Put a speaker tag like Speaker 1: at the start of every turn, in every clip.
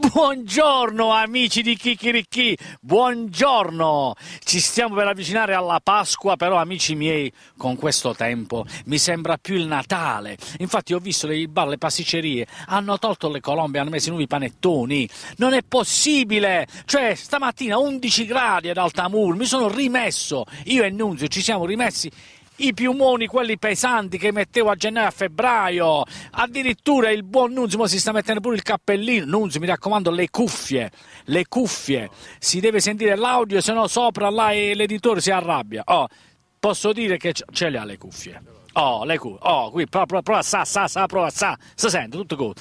Speaker 1: Buongiorno amici di Kikiriki, buongiorno! Ci stiamo per avvicinare alla Pasqua, però amici miei, con questo tempo mi sembra più il Natale. Infatti ho visto le bar, le pasticcerie, hanno tolto le colombe, hanno messo i nuovi panettoni. Non è possibile! Cioè, stamattina 11 gradi ad Altamur, mi sono rimesso, io e Nunzio ci siamo rimessi i piumoni, quelli pesanti che mettevo a gennaio a febbraio, addirittura il buon Nunzio si sta mettendo pure il cappellino, Nunzio mi raccomando le cuffie, le cuffie, si deve sentire l'audio se no sopra là l'editore si arrabbia, oh, posso dire che ce le ha le cuffie. Oh, le cu- oh, qui, prova, prova, sa, sa, sa, prova, sa, si sente, tutto cool.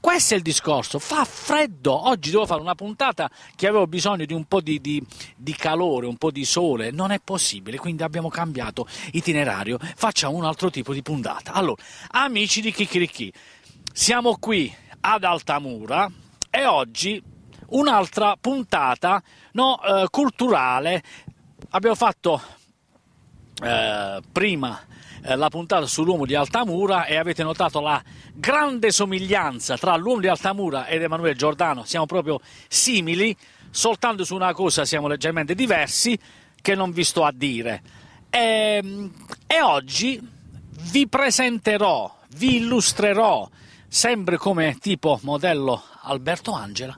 Speaker 1: Questo è il discorso, fa freddo, oggi devo fare una puntata che avevo bisogno di un po' di, di, di calore, un po' di sole, non è possibile, quindi abbiamo cambiato itinerario, facciamo un altro tipo di puntata. Allora, amici di Kikiriki, siamo qui ad Altamura e oggi un'altra puntata no, eh, culturale, abbiamo fatto eh, prima eh, la puntata sull'uomo di Altamura e avete notato la grande somiglianza tra l'uomo di Altamura ed Emanuele Giordano, siamo proprio simili, soltanto su una cosa siamo leggermente diversi che non vi sto a dire. e, ehm, e oggi vi presenterò, vi illustrerò, sempre come tipo modello Alberto Angela,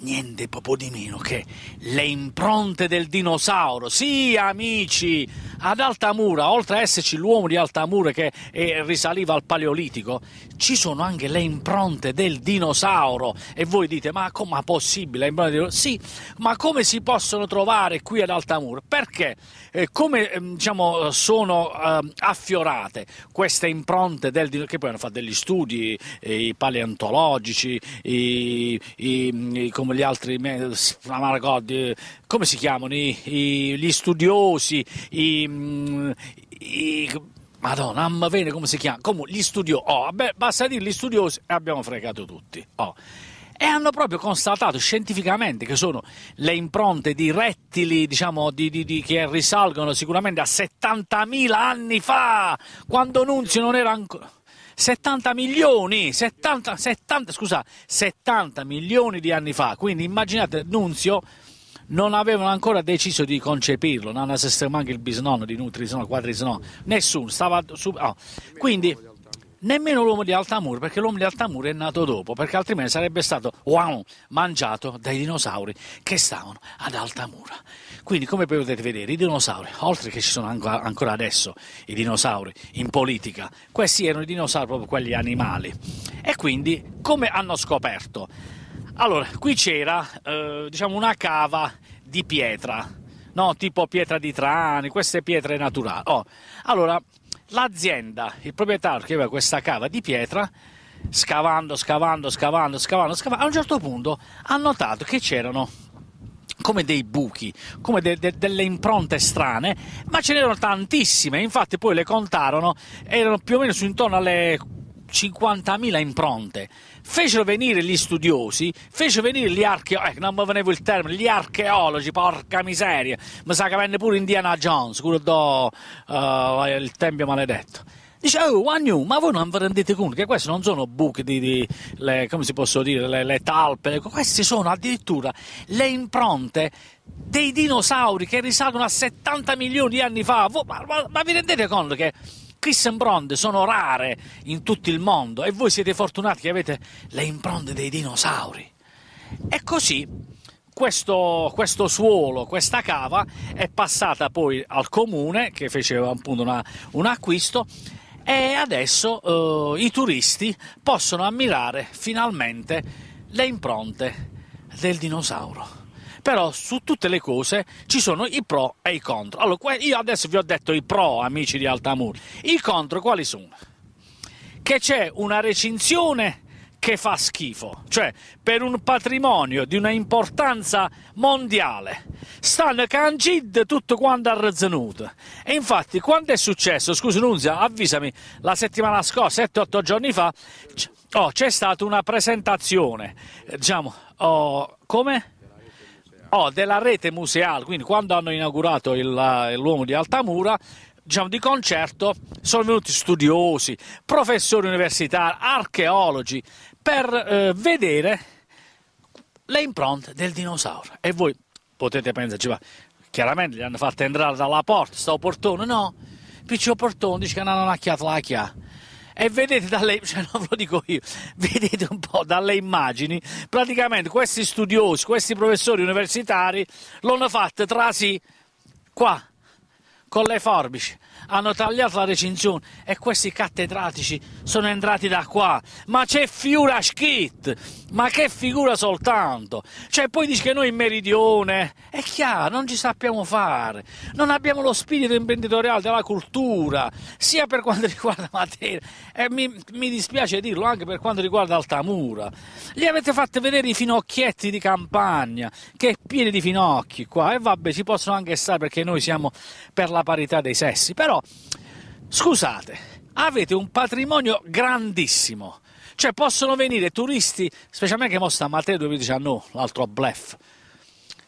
Speaker 1: niente proprio di meno che le impronte del dinosauro. Sì, amici, ad Altamura, oltre a esserci l'uomo di Altamura che eh, risaliva al Paleolitico, ci sono anche le impronte del dinosauro. E voi dite, ma com'è possibile? Sì, ma come si possono trovare qui ad Altamura? Perché eh, come eh, diciamo, sono ehm, affiorate queste impronte del dinosauro? Che poi hanno fatto degli studi, eh, i paleontologici, i, i, i come gli altri, come si chiamano, i, i, gli studiosi, i, mm, i Madonna, mamma bene come si chiama? Comunque, gli studiosi. Oh, vabbè, basta dire gli studiosi e abbiamo fregato tutti. Oh. E hanno proprio constatato scientificamente che sono le impronte di rettili, diciamo, di, di, di, che risalgono sicuramente a 70.000 anni fa, quando Nunzio non era ancora... 70 milioni, 70, 70, scusa, 70 milioni di anni fa. Quindi immaginate, Nunzio non avevano ancora deciso di concepirlo, non aveva sistemato anche il bisnonno di Nutri, sono quadri, sono nessuno. Stava su, oh. Ah, quindi nemmeno l'uomo di Altamur, perché l'uomo di Altamur è nato dopo, perché altrimenti sarebbe stato wow, mangiato dai dinosauri che stavano ad Altamur. Quindi, come potete vedere, i dinosauri, oltre che ci sono ancora adesso i dinosauri in politica, questi erano i dinosauri proprio quegli animali. E quindi, come hanno scoperto? Allora, qui c'era eh, diciamo una cava di pietra, no? tipo pietra di Trani, queste pietre naturali. Oh. Allora, l'azienda, il proprietario che aveva questa cava di pietra, scavando, scavando, scavando, scavando, scavando, a un certo punto ha notato che c'erano come dei buchi, come de- de- delle impronte strane, ma ce n'erano tantissime, infatti poi le contarono, erano più o meno su intorno alle 50.000 impronte. Fecero venire gli studiosi, fecero venire gli archeologi, eh, non mi veniva il termine, gli archeologi, porca miseria, mi sa che venne pure Indiana Jones, quello do uh, il Tempio Maledetto. Dice, oh, Wanyu, ma voi non vi rendete conto che questi non sono buche di, di le, come si possono dire, le, le talpe, le, queste sono addirittura le impronte dei dinosauri che risalgono a 70 milioni di anni fa. Voi, ma, ma, ma vi rendete conto che Kiss and Bronde sono rare in tutto il mondo e voi siete fortunati che avete le impronte dei dinosauri. E così questo, questo, suolo, questa cava è passata poi al comune che fece appunto una, un acquisto e adesso eh, i turisti possono ammirare finalmente le impronte del dinosauro però su tutte le cose ci sono i pro e i contro. Allora, io adesso vi ho detto i pro, amici di Altamur. I contro quali sono? Che c'è una recinzione che fa schifo, cioè per un patrimonio di una importanza mondiale. Stanno cangid tutto quanto arrezzenuto. E infatti, quando è successo, scusi Nunzia, avvisami, la settimana scorsa, 7-8 giorni fa, oh, c'è stata una presentazione, eh, diciamo, oh, come? Oh, della rete museale, quindi quando hanno inaugurato il, eh, l'uomo di Altamura, diciamo, di concerto sono venuti studiosi, professori universitari, archeologi, per eh, vedere le impronte del dinosauro. E voi potete pensare, chiaramente li hanno fatti entrare dalla porta, sta portone, no? Piccio portone, dice che non hanno acchiato la chiave e vedete dalle, cioè non lo dico io, vedete un po' dalle immagini, praticamente questi studiosi, questi professori universitari l'hanno fatta trasi qua, con le forbici, hanno tagliato la recinzione e questi cattedratici sono entrati da qua. Ma c'è fiura Schitt! ma che figura soltanto! Cioè poi dici che noi in Meridione, è chiaro, non ci sappiamo fare, non abbiamo lo spirito imprenditoriale della cultura, sia per quanto riguarda Matera, e mi, mi dispiace dirlo anche per quanto riguarda Altamura. Gli avete fatto vedere i finocchietti di campagna, che è pieni di finocchi qua, e vabbè ci possono anche stare perché noi siamo per la alla parità dei sessi, però scusate, avete un patrimonio grandissimo. Cioè possono venire turisti, specialmente che mo stamattina ah, 2019, l'altro blef,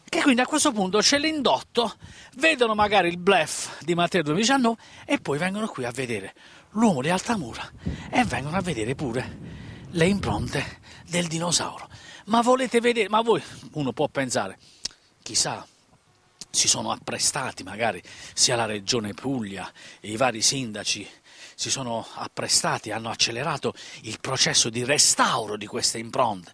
Speaker 1: che quindi a questo punto c'è l'indotto, vedono magari il blef di Matteo 2019 ah, e poi vengono qui a vedere l'uomo di Altamura e vengono a vedere pure le impronte del dinosauro. Ma volete vedere, ma voi, uno può pensare, chissà si sono apprestati, magari sia la Regione Puglia e i vari sindaci si sono apprestati, hanno accelerato il processo di restauro di queste impronte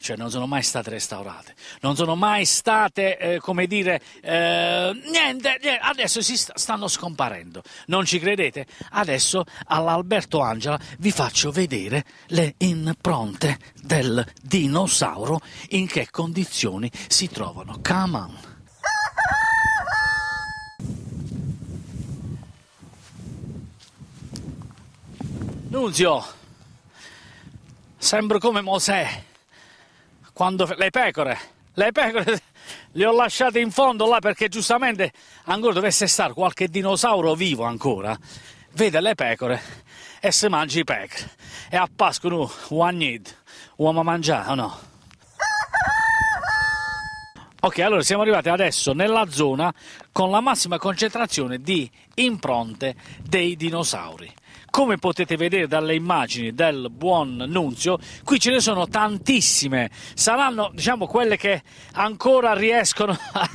Speaker 1: cioè non sono mai state restaurate, non sono mai state, eh, come dire, eh, niente, niente, adesso si st- stanno scomparendo. Non ci credete? Adesso all'Alberto Angela vi faccio vedere le impronte del dinosauro in che condizioni si trovano. Come on. Nunzio, sembro come Mosè quando le pecore, le pecore le ho lasciate in fondo là perché giustamente ancora dovesse stare qualche dinosauro vivo ancora, vede le pecore e si mangia i pecore. E a Pasqua no, one need, uomo mangiare o no? Ok, allora siamo arrivati adesso nella zona con la massima concentrazione di impronte dei dinosauri. Come potete vedere dalle immagini del buon Nunzio, qui ce ne sono tantissime. Saranno, diciamo, quelle che ancora riescono a,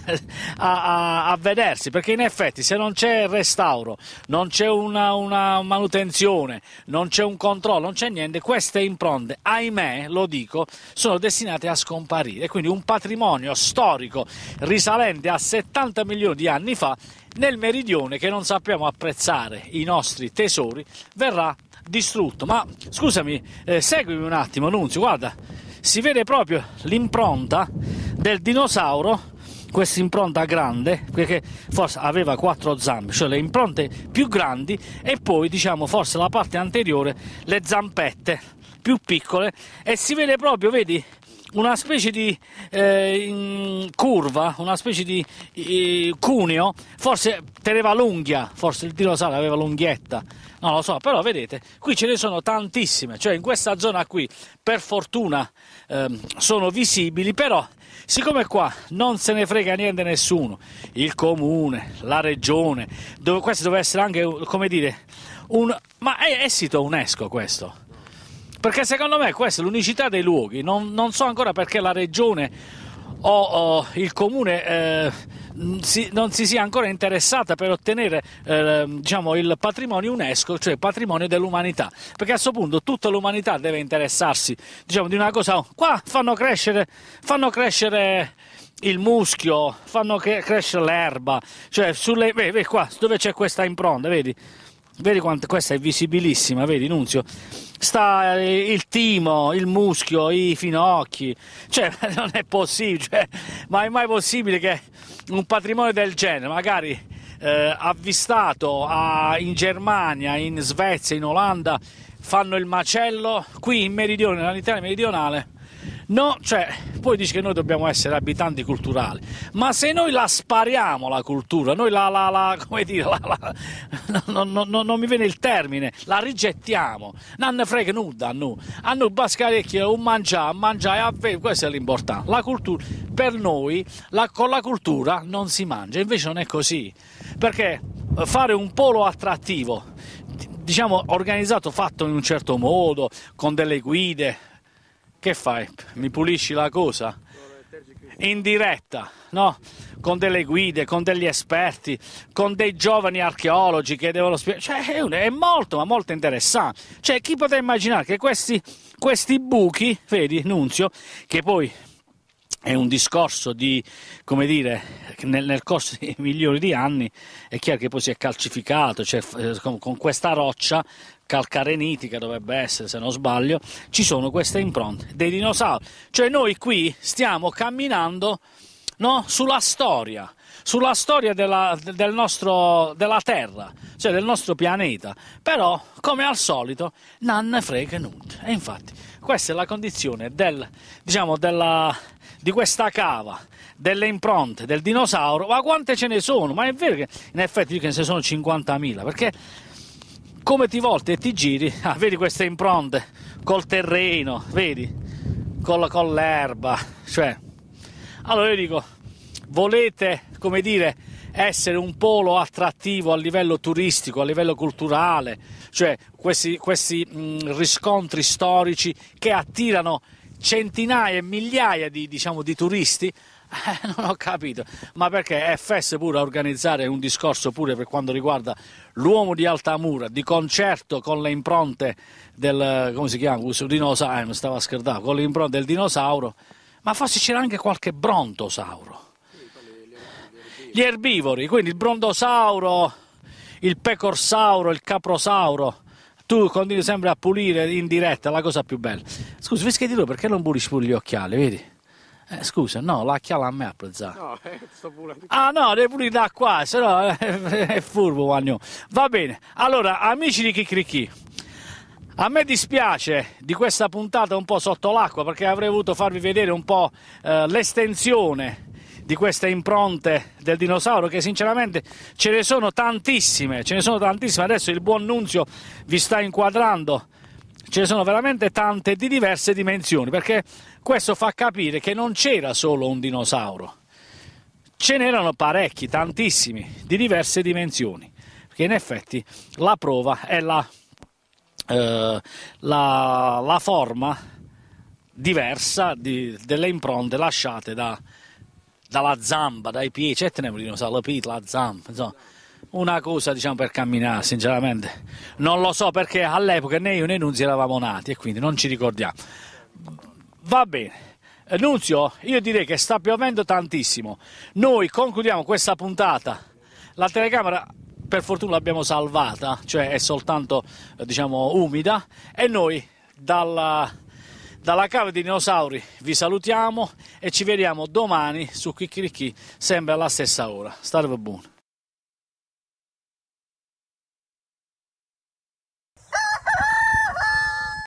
Speaker 1: a, a vedersi, perché in effetti se non c'è il restauro, non c'è una, una manutenzione, non c'è un controllo, non c'è niente, queste impronte, ahimè, lo dico, sono destinate a scomparire. Quindi un patrimonio storico risalente a 70 milioni di anni fa nel meridione che non sappiamo apprezzare i nostri tesori verrà distrutto. Ma scusami, eh, seguimi un attimo, Nunzio, guarda, si vede proprio l'impronta del dinosauro questa impronta grande, perché forse aveva quattro zampe, cioè le impronte più grandi e poi diciamo forse la parte anteriore le zampette più piccole e si vede proprio, vedi, una specie di eh, curva, una specie di eh, cuneo, forse teneva l'unghia, forse il dinosauro aveva l'unghietta non lo so, però vedete, qui ce ne sono tantissime, cioè in questa zona qui per fortuna ehm, sono visibili, però siccome qua non se ne frega niente nessuno, il comune, la regione, dove questo deve essere anche, come dire, un... ma è, è sito UNESCO questo? Perché secondo me questa è l'unicità dei luoghi, non, non so ancora perché la regione o, o il comune... Eh, Mm, si, non si sia ancora interessata per ottenere eh, diciamo, il patrimonio UNESCO, cioè patrimonio dell'umanità, perché a questo punto tutta l'umanità deve interessarsi diciamo, di una cosa, oh, qua fanno crescere, fanno crescere il muschio, fanno crescere l'erba, cioè sulle, beh, beh, qua dove c'è questa impronta, vedi? Vedi quanto questa è visibilissima, vedi Nunzio? Sta eh, il timo, il muschio, i finocchi. Cioè, non è possibile, cioè, ma è mai possibile che un patrimonio del genere, magari eh, avvistato a, in Germania, in Svezia, in Olanda, fanno il macello, qui in meridione, nell'Italia meridionale No, cioè, poi dici che noi dobbiamo essere abitanti culturali, ma se noi la spariamo la cultura, noi la, la, la come dire, la, la, no, no, no, non mi viene il termine, la rigettiamo, non ne frega nulla a noi, a noi bascarecchia, un mangiare, mangiare, a questo è l'importante, la cultura, per noi, con la cultura non si mangia, invece non è così, perché eh, fare un polo attrattivo, diciamo organizzato, fatto in un certo modo, con delle guide, che fai? Mi pulisci la cosa? In diretta, no? Con delle guide, con degli esperti, con dei giovani archeologi che devono spiegare. Cioè, è, molto, ma molto interessante. Cioè, chi poteva immaginare che questi, questi buchi, vedi, Nunzio, che poi è un discorso di, come dire, nel, nel, corso dei milioni di anni è chiaro che poi si è calcificato, cioè con, con questa roccia calcarenitica dovrebbe essere se non sbaglio, ci sono queste impronte dei dinosauri. Cioè noi qui stiamo camminando no, sulla storia, sulla storia della, del nostro, della Terra, cioè del nostro pianeta, però come al solito non ne frega nulla. E infatti questa è la condizione del, diciamo, della, di questa cava, delle impronte, del dinosauro. Ma quante ce ne sono? Ma è vero che in effetti dicono ne sono 50.000, perché come ti volte e ti giri, ah, vedi queste impronte col terreno, vedi, col, con l'erba, cioè... Allora io dico, volete, come dire essere un polo attrattivo a livello turistico, a livello culturale, cioè questi, questi mh, riscontri storici che attirano centinaia e migliaia di, diciamo, di turisti, eh, non ho capito, ma perché è FS pure a organizzare un discorso pure per quanto riguarda l'uomo di Altamura, di concerto con le impronte del, come si chiama, questo dinosauro, eh, stava scherzando, con le impronte del dinosauro, ma forse c'era anche qualche brontosauro gli erbivori, quindi il brontosauro, il pecorsauro, il caprosauro. Tu continui sempre a pulire in diretta, la cosa più bella. Scusa, fischia di tu perché non pulisci pure gli occhiali, vedi? Eh, scusa, no, la a me ha prezzato. No, eh, sto pulendo. Ah no, devi pulire da qua, se no eh, eh, è furbo Guagno. Va bene, allora, amici di Kikriki, a me dispiace di questa puntata un po' sotto l'acqua perché avrei voluto farvi vedere un po' eh, l'estensione di queste impronte del dinosauro che sinceramente ce ne sono tantissime, ce ne sono tantissime, adesso il buon Nunzio vi sta inquadrando, ce ne sono veramente tante di diverse dimensioni perché questo fa capire che non c'era solo un dinosauro, ce n'erano parecchi, tantissimi, di diverse dimensioni, perché in effetti la prova è la, eh, la, la forma diversa di, delle impronte lasciate da, dalla zampa, dai piedi, c'è certo Tenebrino, sa, Lepit, la zampa, insomma, una cosa diciamo per camminare, sinceramente, non lo so perché all'epoca né io né Nunzio eravamo nati e quindi non ci ricordiamo. Va bene. Eh, Nunzio, io direi che sta piovendo tantissimo. Noi concludiamo questa puntata. La telecamera per fortuna l'abbiamo salvata, cioè è soltanto eh, diciamo umida e noi dalla dalla cave dei dinosauri vi salutiamo e ci vediamo domani su Kikiriki, sempre alla stessa ora. Starve buono.